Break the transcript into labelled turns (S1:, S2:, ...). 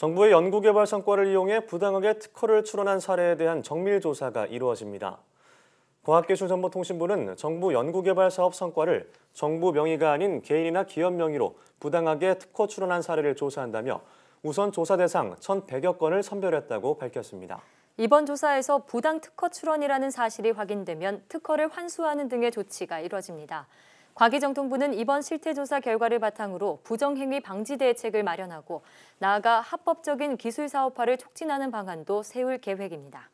S1: 정부의 연구개발 성과를 이용해 부당하게 특허를 출원한 사례에 대한 정밀 조사가 이루어집니다. 과학기술정보통신부는 정부 연구개발 사업 성과를 정부 명의가 아닌 개인이나 기업 명의로 부당하게 특허 출원한 사례를 조사한다며 우선 조사 대상 1,100여 건을 선별했다고 밝혔습니다. 이번 조사에서 부당 특허
S2: 출원이라는 사실이 확인되면 특허를 환수하는 등의 조치가 이뤄집니다. 과기정통부는 이번 실태조사 결과를 바탕으로 부정행위 방지 대책을 마련하고 나아가 합법적인 기술 사업화를 촉진하는 방안도 세울 계획입니다.